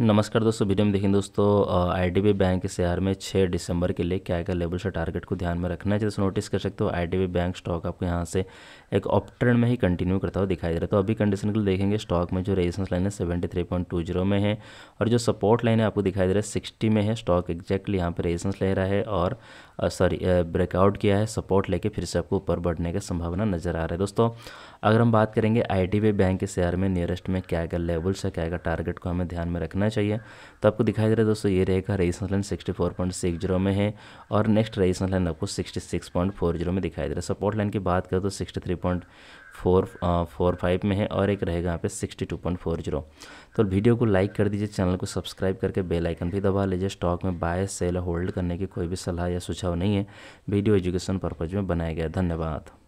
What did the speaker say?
नमस्कार दोस्तों वीडियो में देखें दोस्तों आईडीबी बैंक के शेयर में 6 दिसंबर के लिए क्या क्या लेवल से टारगेट को ध्यान में रखना है जैसे नोटिस कर सकते हो आईडीबी बैंक स्टॉक आपको यहाँ से एक ऑप्ट्रेंड में ही कंटिन्यू करता हुआ दिखाई दे रहा है तो अभी कंडीशन के लिए देखेंगे स्टॉक में जो रेजिस्टेंस लाइन है सेवेंटी में है और जो सपोर्ट लाइन है आपको दिखाई दे रहा है सिक्सटी में है स्टॉक एक्जैक्टली यहाँ पर रेजिस्टेंस ले रहा है और सॉरी ब्रेकआउट किया है सपोर्ट लेके फिर से आपको ऊपर बढ़ने की संभावना नज़र आ रहा है दोस्तों अगर हम बात करेंगे आई बैंक के शेयर में नियरेस्ट में क्या क्या लेवल्स है क्या क्या टारगेट को हमें ध्यान में रखना है होना चाहिए तो आपको दिखाई दे रहा है दोस्तों ये रहेगा resistance line sixty four point six zero में है और नेक्स्ट रेजिस्टेंस लाइन आपको sixty six point four zero में दिखाई दे रहा है सपोर्ट लाइन की बात करें तो sixty three point four four five में है और एक रहेगा यहाँ पे sixty two point four zero तो वीडियो को लाइक कर दीजिए चैनल को सब्सक्राइब करके बेल आइकन भी दबा लीजिए स्टॉक में बाय सेल होल्ड करने की कोई भी सलाह या सुझाव नहीं है वीडियो एजुकेशन पर्पज़ में बनाया गया धन्यवाद